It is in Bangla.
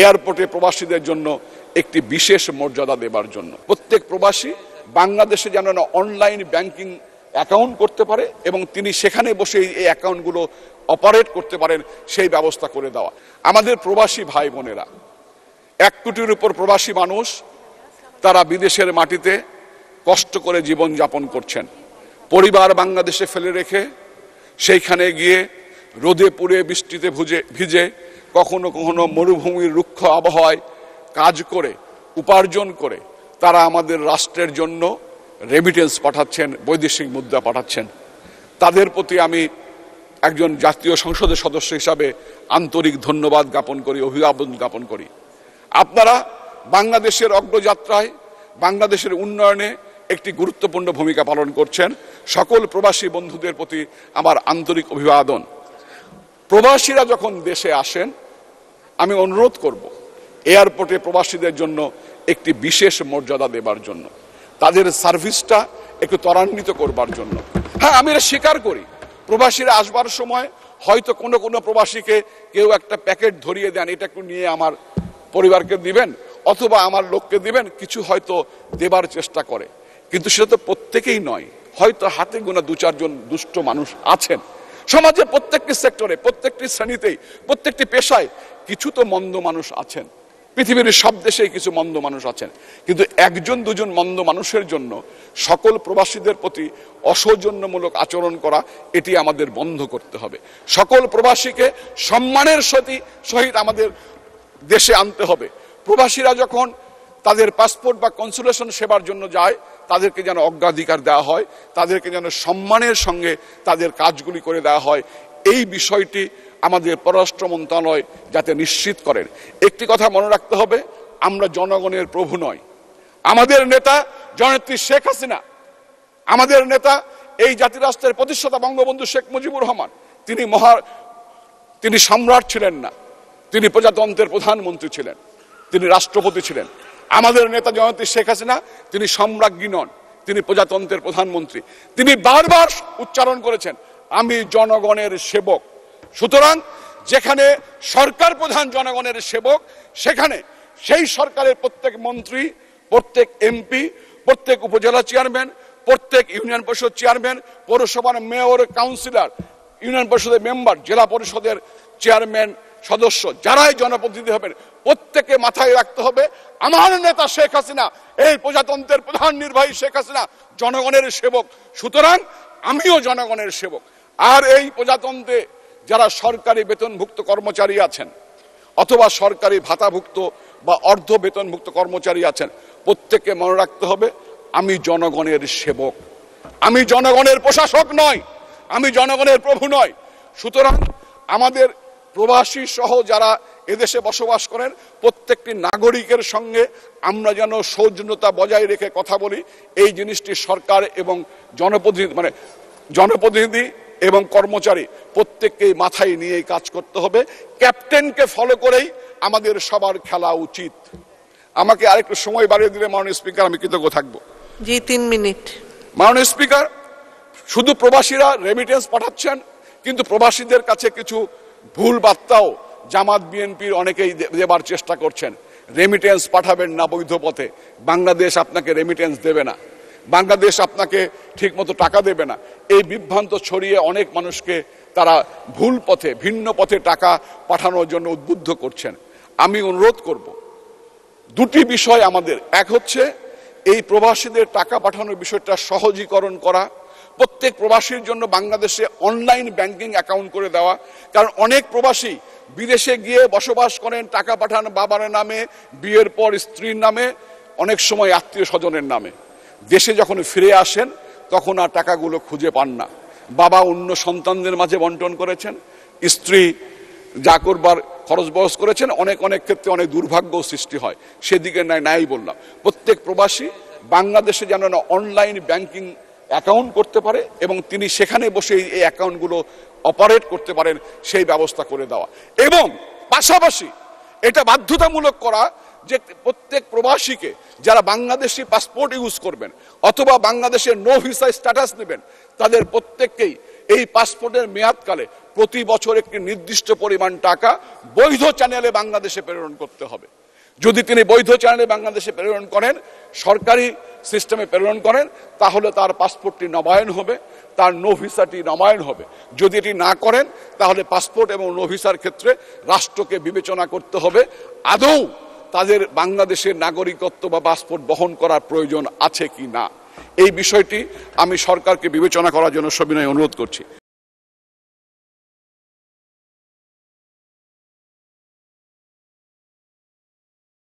এয়ারপোর্টে প্রবাসীদের জন্য একটি বিশেষ মর্যাদা দেবার জন্য প্রত্যেক প্রবাসী বাংলাদেশে যেন অনলাইন ব্যাংকিং অ্যাকাউন্ট করতে পারে এবং তিনি সেখানে বসে এই অ্যাকাউন্টগুলো অপারেট করতে পারেন সেই ব্যবস্থা করে দেওয়া আমাদের প্রবাসী ভাই বোনেরা এক কোটির উপর প্রবাসী মানুষ তারা বিদেশের মাটিতে কষ্ট করে জীবন যাপন করছেন পরিবার বাংলাদেশে ফেলে রেখে সেইখানে গিয়ে রোদে পুড়ে বৃষ্টিতে ভুজে ভিজে কখনো কখনো মরুভূমির রুক্ষ আবহাওয়ায় কাজ করে উপার্জন করে তারা আমাদের রাষ্ট্রের জন্য রেমিটেন্স পাঠাচ্ছেন বৈদেশিক মুদ্রা পাঠাচ্ছেন তাদের প্রতি আমি একজন জাতীয় সংসদের সদস্য হিসাবে আন্তরিক ধন্যবাদ জ্ঞাপন করি অভিভাবন জ্ঞাপন করি আপনারা বাংলাদেশের অগ্রযাত্রায় বাংলাদেশের উন্নয়নে একটি গুরুত্বপূর্ণ ভূমিকা পালন করছেন সকল প্রবাসী বন্ধুদের প্রতি আমার আন্তরিক অভিবাদন প্রবাসীরা যখন দেশে আসেন আমি অনুরোধ করব এয়ারপোর্টে প্রবাসীদের জন্য একটি বিশেষ মর্যাদা দেবার জন্য তাদের সার্ভিসটা একটু ত্বরান্বিত করবার জন্য হ্যাঁ আমি এটা স্বীকার করি প্রবাসীরা আসবার সময় হয়তো কোনো কোনো প্রবাসীকে কেউ একটা প্যাকেট ধরিয়ে দেন এটা একটু নিয়ে আমার পরিবারকে দিবেন অথবা আমার লোককে দিবেন কিছু হয়তো দেবার চেষ্টা করে কিন্তু সেটা তো প্রত্যেকেই নয় হয়তো হাতে গোনা দু চারজন দুষ্ট মানুষ আছেন সমাজে প্রত্যেকটি সেক্টরে প্রত্যেকটি শ্রেণীতে প্রত্যেকটি পেশায় কিছু তো মন্দ মানুষ আছেন পৃথিবীর সব দেশেই কিছু মন্দ মানুষ আছেন কিন্তু একজন দুজন মন্দ মানুষের জন্য সকল প্রবাসীদের প্রতি অসৌজন্যমূলক আচরণ করা এটি আমাদের বন্ধ করতে হবে সকল প্রবাসীকে সম্মানের সতী সহিত আমাদের দেশে আনতে হবে প্রবাসীরা যখন তাদের পাসপোর্ট বা কনসুলেশন সেবার জন্য যায় তাদেরকে যেন অগ্রাধিকার দেওয়া হয় তাদেরকে যেন সম্মানের সঙ্গে তাদের কাজগুলি করে দেওয়া হয় এই বিষয়টি আমাদের পররাষ্ট্র মন্ত্রণালয় যাতে নিশ্চিত করেন একটি কথা মনে রাখতে হবে আমরা জনগণের প্রভু নয় আমাদের নেতা জনেত্রী শেখ হাসিনা আমাদের নেতা এই জাতিরাষ্ট্রের প্রতিষ্ঠাতা বঙ্গবন্ধু শেখ মুজিবুর রহমান তিনি মহা তিনি সম্রাট ছিলেন না তিনি প্রজাতন্ত্রের প্রধানমন্ত্রী ছিলেন তিনি রাষ্ট্রপতি ছিলেন আমাদের নেতা জয়ন্তী শেখ হাসিনা তিনি সম্রাজ্ঞী নন তিনি প্রজাতন্ত্রের প্রধানমন্ত্রী তিনি বারবার উচ্চারণ করেছেন আমি জনগণের সেবক সুতরাং যেখানে সরকার প্রধান জনগণের সেবক সেখানে সেই সরকারের প্রত্যেক মন্ত্রী প্রত্যেক এমপি প্রত্যেক উপজেলা চেয়ারম্যান প্রত্যেক ইউনিয়ন পরিষদ চেয়ারম্যান পৌরসভার মেয়র কাউন্সিলর ইউনিয়ন পরিষদের মেম্বার জেলা পরিষদের চেয়ারম্যান সদস্য যারাই জনপ্রতিনিধি হবেন প্রত্যেকে মাথায় রাখতে হবে আমার নেতা শেখ হাসিনা এই প্রজাতন্ত্রের প্রধান নির্বাহী শেখ হাসিনা জনগণের সেবক সুতরাং আমিও জনগণের সেবক আর এই প্রজাতন্ত্রে যারা সরকারি বেতনভুক্ত কর্মচারী আছেন অথবা সরকারি ভাতাভুক্ত বা অর্ধ বেতনভুক্ত কর্মচারী আছেন প্রত্যেককে মনে রাখতে হবে আমি জনগণের সেবক আমি জনগণের প্রশাসক নয় আমি জনগণের প্রভু নয় সুতরাং আমাদের প্রবাসী সহ যারা এদেশে বসবাস করেন প্রত্যেকটি নাগরিকের সঙ্গে আমরা যেন সৌজন্যতা বজায় রেখে কথা বলি এই জিনিসটি সরকার এবং জনপ্রতিনিধি মানে জনপ্রতিনিধি এবং কর্মচারী প্রত্যেককেই মাথায় নিয়েই কাজ করতে হবে ক্যাপ্টেনকে ফলো করেই আমাদের সবার খেলা উচিত আমাকে আরেকটু সময় বাড়িয়ে দিলে মাননীয় স্পিকার আমি কৃতজ্ঞ থাকবো জি তিন মিনিট মাননীয় স্পিকার শুধু প্রবাসীরা রেমিটেন্স পাঠাচ্ছেন কিন্তু প্রবাসীদের কাছে কিছু ভুল বার্তাও জামাত বিএনপির অনেকেই দেবার চেষ্টা করছেন রেমিটেন্স পাঠাবেন না বৈধ পথে বাংলাদেশ আপনাকে রেমিটেন্স দেবে না বাংলাদেশ আপনাকে ঠিকমতো টাকা দেবে না এই বিভ্রান্ত ছড়িয়ে অনেক মানুষকে তারা ভুল পথে ভিন্ন পথে টাকা পাঠানোর জন্য উদ্বুদ্ধ করছেন আমি অনুরোধ করব দুটি বিষয় আমাদের এক হচ্ছে এই প্রবাসীদের টাকা পাঠানোর বিষয়টা সহজীকরণ করা প্রত্যেক প্রবাসীর জন্য বাংলাদেশে অনলাইন ব্যাংকিং অ্যাকাউন্ট করে দেওয়া কারণ অনেক প্রবাসী বিদেশে গিয়ে বসবাস করেন টাকা পাঠান বাবার নামে বিয়ের পর স্ত্রীর নামে অনেক সময় আত্মীয় স্বজনের নামে দেশে যখন ফিরে আসেন তখন আর টাকাগুলো খুঁজে পান না বাবা অন্য সন্তানদের মাঝে বন্টন করেছেন স্ত্রী যা করবার খরচ বরচ করেছেন অনেক অনেক ক্ষেত্রে অনেক দুর্ভাগ্য সৃষ্টি হয় সেদিকে নাই নাই বললাম প্রত্যেক প্রবাসী বাংলাদেশে যেন অনলাইন ব্যাংকিং অ্যাকাউন্ট করতে পারে এবং তিনি সেখানে বসে এই অ্যাকাউন্টগুলো অপারেট করতে পারেন সেই ব্যবস্থা করে দেওয়া এবং পাশাপাশি এটা বাধ্যতামূলক করা যে প্রত্যেক প্রবাসীকে যারা বাংলাদেশি পাসপোর্ট ইউজ করবেন অথবা বাংলাদেশের নো ভিসা স্ট্যাটাস নেবেন তাদের প্রত্যেককেই এই পাসপোর্টের মেয়াদকালে প্রতি বছর একটি নির্দিষ্ট পরিমাণ টাকা বৈধ চ্যানেলে বাংলাদেশে প্রেরণ করতে হবে যদি তিনি বৈধ চ্যানেলে বাংলাদেশে প্রেরণ করেন সরকারি সিস্টেমে প্রেরণ করেন তাহলে তার পাসপোর্টটি নবায়ন হবে তার নো ভিসাটি নবায়ন হবে যদি এটি না করেন তাহলে পাসপোর্ট এবং নো ভিসার ক্ষেত্রে রাষ্ট্রকে বিবেচনা করতে হবে আদৌ তাদের বাংলাদেশের নাগরিকত্ব বা পাসপোর্ট বহন করার প্রয়োজন আছে কি না এই বিষয়টি আমি সরকারকে বিবেচনা করার জন্য সবিনয় অনুরোধ করছি